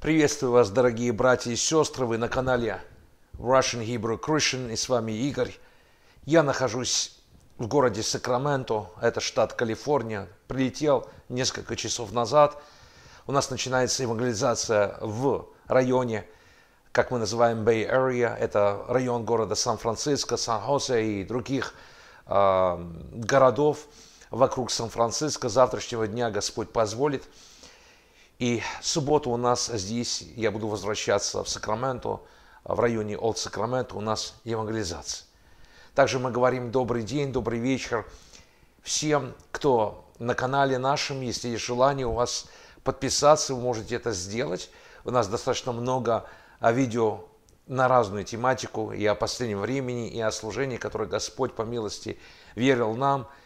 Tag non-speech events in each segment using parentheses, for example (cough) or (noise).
Приветствую вас, дорогие братья и сестры, вы на канале Russian Hebrew Christian, и с вами Игорь. Я нахожусь в городе Сакраменто, это штат Калифорния. Прилетел несколько часов назад. У нас начинается евангелизация в районе, как мы называем Bay Area. Это район города Сан-Франциско, Сан-Хосе и других э, городов вокруг Сан-Франциско. Завтрашнего дня Господь позволит – и субботу у нас здесь, я буду возвращаться в Сакраменто, в районе Олд Сакраменто у нас евангелизация. Также мы говорим добрый день, добрый вечер всем, кто на канале нашем, если есть желание у вас подписаться, вы можете это сделать. У нас достаточно много а, видео на разную тематику и о последнем времени, и о служении, которое Господь по милости верил нам –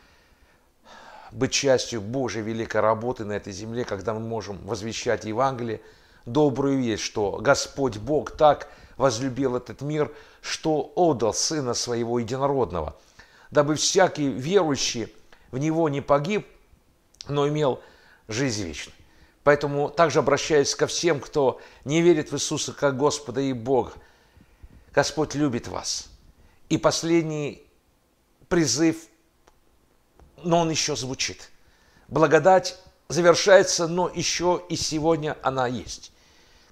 быть частью Божьей великой работы на этой земле, когда мы можем возвещать Евангелие, добрую весть, что Господь Бог так возлюбил этот мир, что отдал Сына Своего Единородного, дабы всякий верующий в Него не погиб, но имел жизнь вечную. Поэтому также обращаюсь ко всем, кто не верит в Иисуса как Господа и Бога. Господь любит вас. И последний призыв но он еще звучит. Благодать завершается, но еще и сегодня она есть,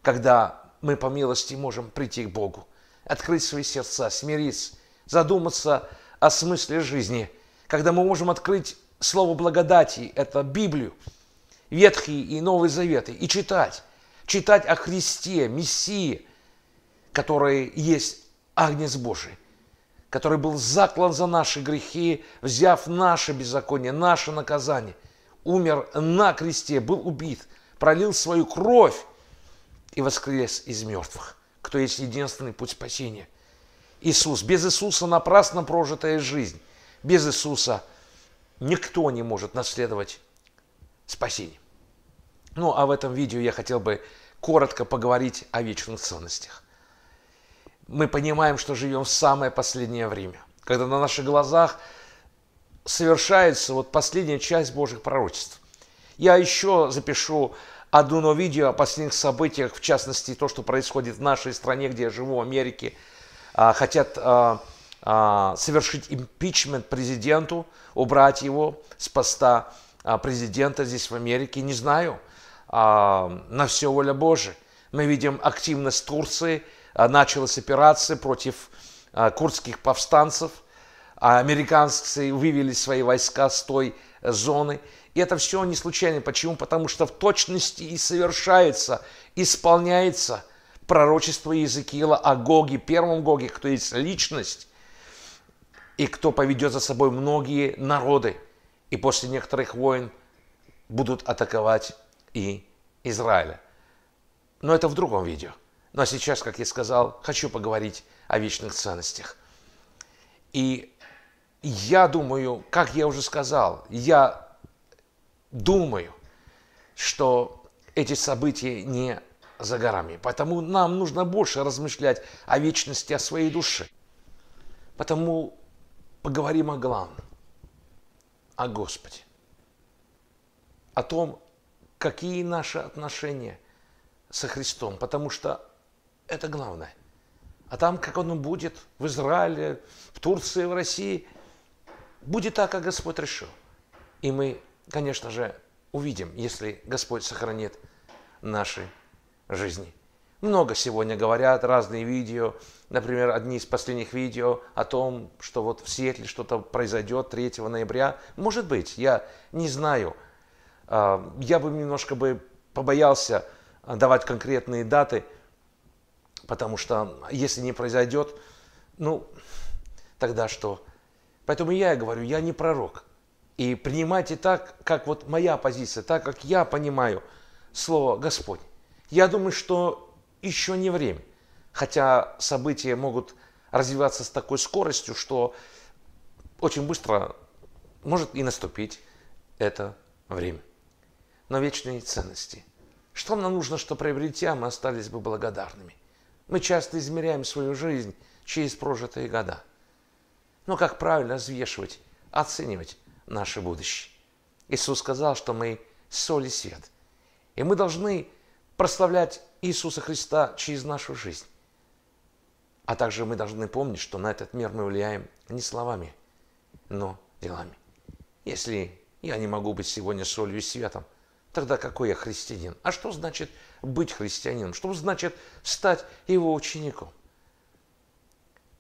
когда мы по милости можем прийти к Богу, открыть свои сердца, смириться, задуматься о смысле жизни, когда мы можем открыть слово благодати, это Библию, Ветхие и Новые Заветы, и читать, читать о Христе, Мессии, который есть Агнец Божий, который был заклан за наши грехи, взяв наше беззаконие, наше наказание, умер на кресте, был убит, пролил свою кровь и воскрес из мертвых, кто есть единственный путь спасения. Иисус. Без Иисуса напрасно прожитая жизнь. Без Иисуса никто не может наследовать спасение. Ну, а в этом видео я хотел бы коротко поговорить о вечных ценностях мы понимаем, что живем в самое последнее время, когда на наших глазах совершается вот последняя часть Божьих пророчеств. Я еще запишу одно видео о последних событиях, в частности, то, что происходит в нашей стране, где я живу, в Америке. А, хотят а, а, совершить импичмент президенту, убрать его с поста президента здесь в Америке. Не знаю, на все воля Божия. Мы видим активность Турции – а, началась операция против а, курдских повстанцев, а американцы вывели свои войска с той э, зоны. И это все не случайно. Почему? Потому что в точности и совершается, исполняется пророчество Иезекиила о Гоге, первом Гоге, кто есть личность и кто поведет за собой многие народы. И после некоторых войн будут атаковать и Израиля. Но это в другом видео. Ну а сейчас, как я сказал, хочу поговорить о вечных ценностях. И я думаю, как я уже сказал, я думаю, что эти события не за горами. Поэтому нам нужно больше размышлять о вечности, о своей душе. Потому поговорим о главном, о Господе, о том, какие наши отношения со Христом, потому что это главное. А там, как оно будет, в Израиле, в Турции, в России, будет так, как Господь решил. И мы, конечно же, увидим, если Господь сохранит наши жизни. Много сегодня говорят разные видео, например, одни из последних видео о том, что вот в Сиэтле что-то произойдет 3 ноября. Может быть, я не знаю. А, я бы немножко бы побоялся давать конкретные даты – Потому что если не произойдет, ну, тогда что? Поэтому я и говорю, я не пророк. И принимайте так, как вот моя позиция, так, как я понимаю Слово Господь. Я думаю, что еще не время. Хотя события могут развиваться с такой скоростью, что очень быстро может и наступить это время. Но вечные ценности. Что нам нужно, что приобретя, а мы остались бы благодарными. Мы часто измеряем свою жизнь через прожитые года. Но как правильно взвешивать, оценивать наше будущее? Иисус сказал, что мы соль и свет. И мы должны прославлять Иисуса Христа через нашу жизнь. А также мы должны помнить, что на этот мир мы влияем не словами, но делами. Если я не могу быть сегодня солью и светом – Тогда какой я христианин? А что значит быть христианином? Что значит стать его учеником?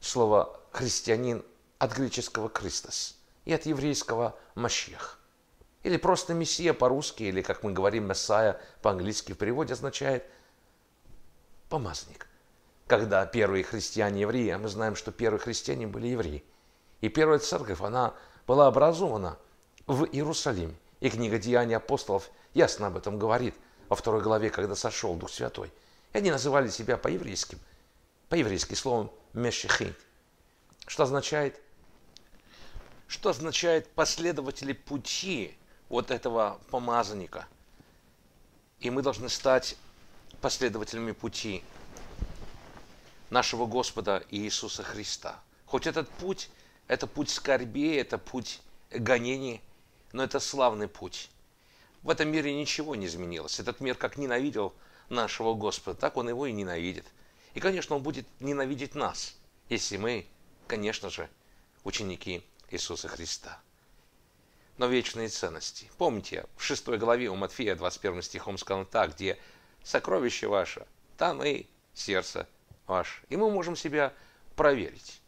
Слово «христианин» от греческого Христос и от еврейского «мащех». Или просто «мессия» по-русски, или, как мы говорим, «мессая» по-английски в переводе означает «помазник». Когда первые христиане евреи, а мы знаем, что первые христиане были евреи, и первая церковь, она была образована в Иерусалиме. И книга «Деяний апостолов» – ясно об этом говорит во второй главе, когда сошел Дух Святой. И они называли себя по-еврейским, по-еврейски словом «мешихинь», что означает, что означает последователи пути вот этого помазанника. И мы должны стать последователями пути нашего Господа Иисуса Христа. Хоть этот путь, это путь скорби, это путь гонений, но это славный путь в этом мире ничего не изменилось. Этот мир как ненавидел нашего Господа, так он его и ненавидит. И, конечно, он будет ненавидеть нас, если мы, конечно же, ученики Иисуса Христа. Но вечные ценности. Помните, в 6 главе у Матфея 21 стихом сказано так, где сокровище ваше, там и сердце ваше. И мы можем себя проверить.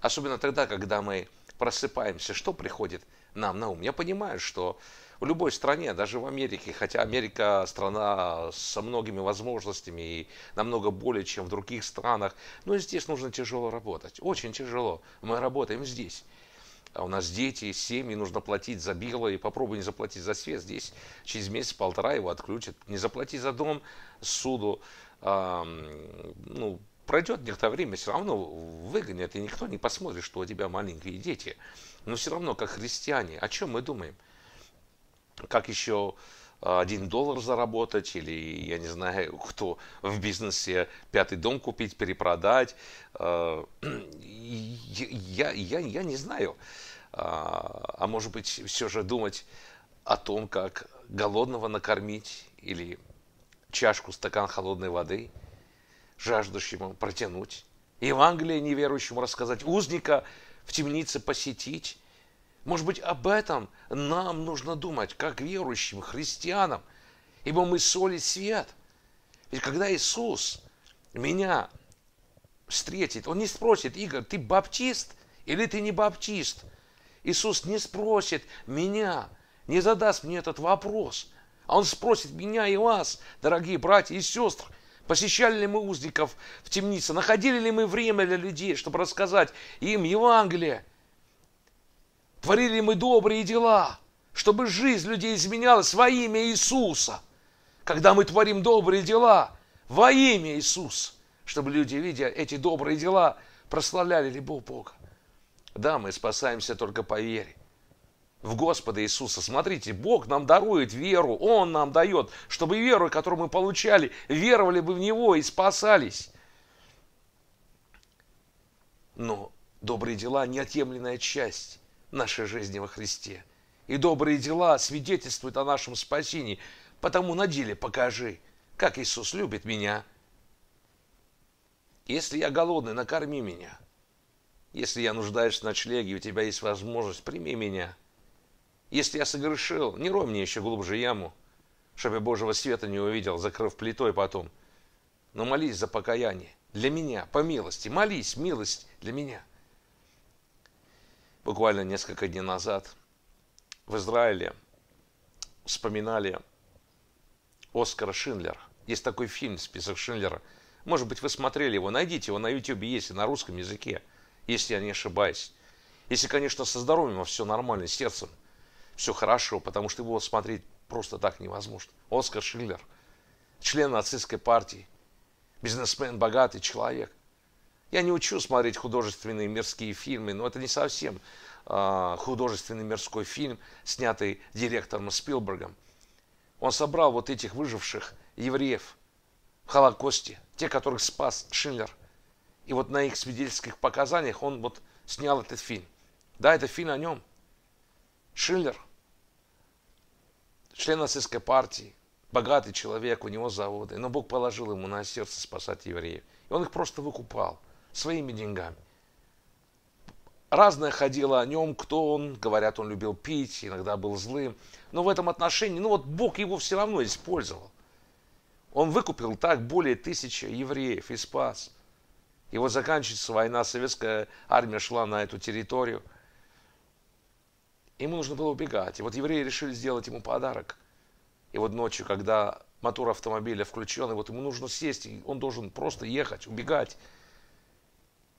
Особенно тогда, когда мы просыпаемся, что приходит нам на ум. Я понимаю, что в любой стране, даже в Америке, хотя Америка страна со многими возможностями и намного более, чем в других странах, но здесь нужно тяжело работать, очень тяжело. Мы работаем здесь. А у нас дети, семьи, нужно платить за било и попробуй не заплатить за свет. Здесь через месяц-полтора его отключат. Не заплати за дом, суду. А, ну, пройдет некоторое время, все равно выгонят, и никто не посмотрит, что у тебя маленькие дети. Но все равно, как христиане, о чем мы думаем – как еще а, один доллар заработать или, я не знаю, (laughs) кто в бизнесе пятый дом купить, перепродать. А, я, я, я не знаю. А, а может быть, все же думать о том, как голодного накормить или чашку, стакан холодной воды жаждущему протянуть. Евангелие неверующему рассказать, узника в темнице посетить, может быть, об этом нам нужно думать, как верующим, христианам, ибо мы соль свет. Ведь когда Иисус меня встретит, Он не спросит, Игорь, ты баптист или ты не баптист? Иисус не спросит меня, не задаст мне этот вопрос. А Он спросит меня и вас, дорогие братья и сестры, Посещали ли мы узников в темнице? Находили ли мы время для людей, чтобы рассказать им Евангелие? Творили мы добрые дела, чтобы жизнь людей изменялась во имя Иисуса. Когда мы творим добрые дела во имя Иисуса, чтобы люди, видя эти добрые дела, прославляли любого Бога. Да, мы спасаемся только по вере. В Господа Иисуса. Смотрите, Бог нам дарует веру, Он нам дает, чтобы веру, которую мы получали, веровали бы в Него и спасались. Но добрые дела – неотъемлемая часть нашей жизни во Христе. И добрые дела свидетельствуют о нашем спасении, потому на деле покажи, как Иисус любит меня. Если я голодный, накорми меня. Если я нуждаюсь в ночлеге, у тебя есть возможность, прими меня. Если я согрешил, не рой мне еще глубже яму, чтобы я Божьего света не увидел, закрыв плитой потом. Но молись за покаяние для меня, по милости. Молись, милость для меня буквально несколько дней назад в Израиле вспоминали Оскара Шиндлера. Есть такой фильм «Список Шиндлера». Может быть, вы смотрели его. Найдите его на YouTube, если на русском языке, если я не ошибаюсь. Если, конечно, со здоровьем а все нормально, сердцем все хорошо, потому что его смотреть просто так невозможно. Оскар Шиндлер, член нацистской партии, бизнесмен, богатый человек – я не учу смотреть художественные мирские фильмы, но это не совсем э, художественный мирской фильм, снятый директором Спилбергом. Он собрал вот этих выживших евреев в Холокосте, те, которых спас Шиллер, И вот на их свидетельских показаниях он вот снял этот фильм. Да, это фильм о нем. Шиллер, член нацистской партии, богатый человек, у него заводы. Но Бог положил ему на сердце спасать евреев. И он их просто выкупал – своими деньгами. Разное ходило о нем, кто он, говорят, он любил пить, иногда был злым. Но в этом отношении, ну вот Бог его все равно использовал. Он выкупил так более тысячи евреев и спас. И вот заканчивается война, советская армия шла на эту территорию. Ему нужно было убегать. И вот евреи решили сделать ему подарок. И вот ночью, когда мотор автомобиля включен, и вот ему нужно сесть, и он должен просто ехать, убегать.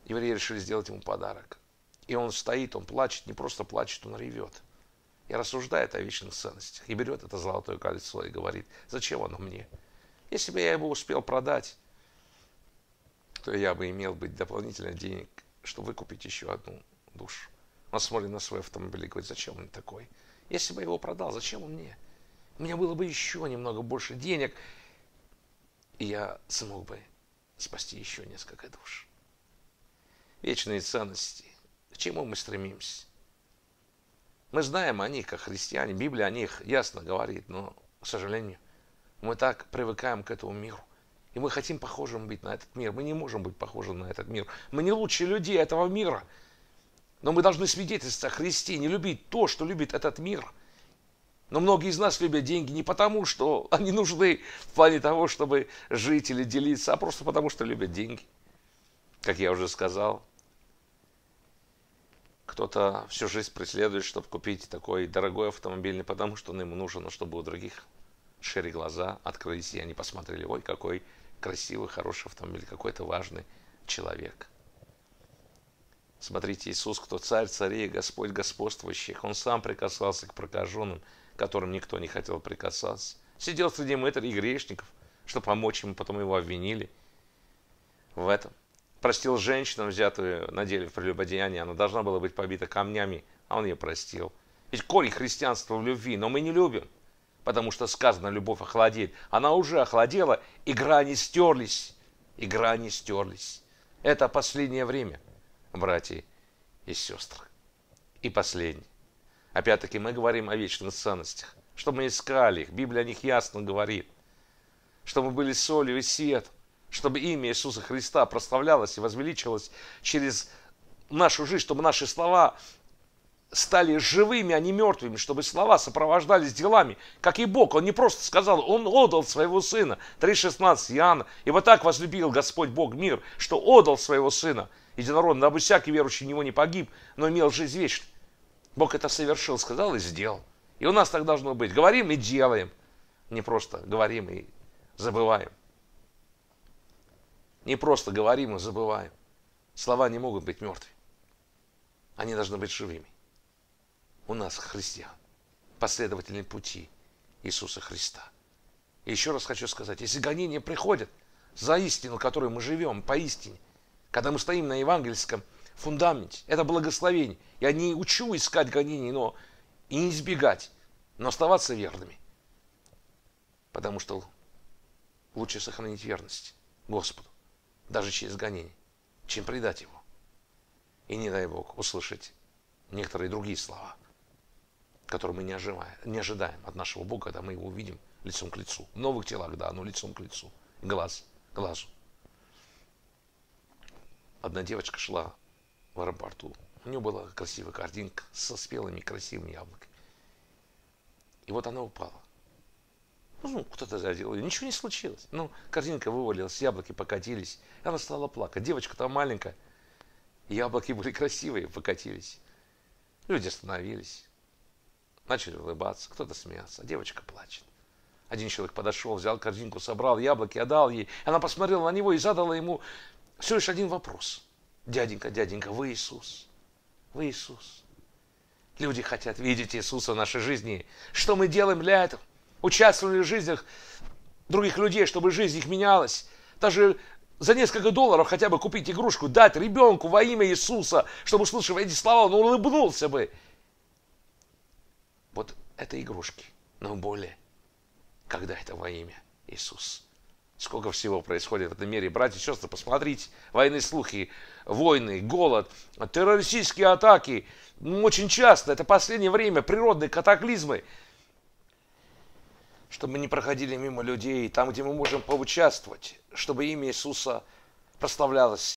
Евреи решили сделать ему подарок. И он стоит, он плачет, не просто плачет, он ревет. И рассуждает о вечных ценностях. И берет это золотое кольцо и говорит, зачем оно мне? Если бы я его успел продать, то я бы имел бы дополнительно денег, чтобы выкупить еще одну душу. Он смотрит на свой автомобиль и говорит, зачем он такой? Если бы я его продал, зачем он мне? У меня было бы еще немного больше денег, и я смог бы спасти еще несколько душ вечные ценности. К чему мы стремимся? Мы знаем о них, как христиане. Библия о них ясно говорит, но, к сожалению, мы так привыкаем к этому миру. И мы хотим похожим быть на этот мир. Мы не можем быть похожим на этот мир. Мы не лучшие люди этого мира. Но мы должны свидетельствовать о Христе, не любить то, что любит этот мир. Но многие из нас любят деньги не потому, что они нужны в плане того, чтобы жить или делиться, а просто потому, что любят деньги. Как я уже сказал, кто-то всю жизнь преследует, чтобы купить такой дорогой автомобиль не потому, что он ему нужен, а чтобы у других шире глаза открылись, и они посмотрели, ой, какой красивый, хороший автомобиль, какой то важный человек. Смотрите, Иисус, кто царь царей, Господь господствующих, Он сам прикасался к прокаженным, которым никто не хотел прикасаться. Сидел среди мытарей и грешников, чтобы помочь ему, потом его обвинили в этом простил женщину, взятую на деле в прелюбодеянии, она должна была быть побита камнями, а он ее простил. Ведь корень христианства в любви, но мы не любим, потому что сказано, любовь охладеет. Она уже охладела, и грани стерлись, и грани стерлись. Это последнее время, братья и сестры. И последнее. Опять-таки мы говорим о вечных ценностях, чтобы мы искали их. Библия о них ясно говорит, что мы были солью и светом чтобы имя Иисуса Христа прославлялось и возвеличилось через нашу жизнь, чтобы наши слова стали живыми, а не мертвыми, чтобы слова сопровождались делами, как и Бог. Он не просто сказал, Он отдал своего Сына. 3.16 Иоанна. И вот так возлюбил Господь Бог мир, что отдал своего Сына. Единородно, дабы всякий верующий в Него не погиб, но имел жизнь вечную. Бог это совершил, сказал и сделал. И у нас так должно быть. Говорим и делаем. Не просто говорим и забываем. Не просто говорим и а забываем. Слова не могут быть мертвыми, Они должны быть живыми. У нас, христиан, последовательные пути Иисуса Христа. И еще раз хочу сказать, если гонения приходят за истину, которой мы живем, поистине, когда мы стоим на евангельском фундаменте, это благословение. Я не учу искать гонений, но и не избегать, но оставаться верными. Потому что лучше сохранить верность Господу даже через гонение, чем предать его. И не дай Бог услышать некоторые другие слова, которые мы не, ожидаем, не ожидаем от нашего Бога, когда мы его увидим лицом к лицу. В новых телах, да, но лицом к лицу. Глаз глазу. Одна девочка шла в аэропорту. У нее была красивая картинка со спелыми красивыми яблоками. И вот она упала. Ну, кто-то задел ее. Ничего не случилось. Ну, корзинка вывалилась, яблоки покатились. Она стала плакать. Девочка там маленькая. Яблоки были красивые, покатились. Люди остановились. Начали улыбаться. Кто-то смеялся. а Девочка плачет. Один человек подошел, взял корзинку, собрал яблоки, отдал ей. Она посмотрела на него и задала ему всего лишь один вопрос. Дяденька, дяденька, вы Иисус. Вы Иисус. Люди хотят видеть Иисуса в нашей жизни. Что мы делаем для этого? участвовали в жизнях других людей, чтобы жизнь их менялась. Даже за несколько долларов хотя бы купить игрушку, дать ребенку во имя Иисуса, чтобы, услышав эти слова, он улыбнулся бы. Вот это игрушки, но более, когда это во имя Иисус. Сколько всего происходит в этом мире. Братья и сестры, посмотрите. Войны, слухи, войны, голод, террористические атаки. Ну, очень часто, это последнее время, природные катаклизмы – чтобы мы не проходили мимо людей, там, где мы можем поучаствовать, чтобы имя Иисуса прославлялось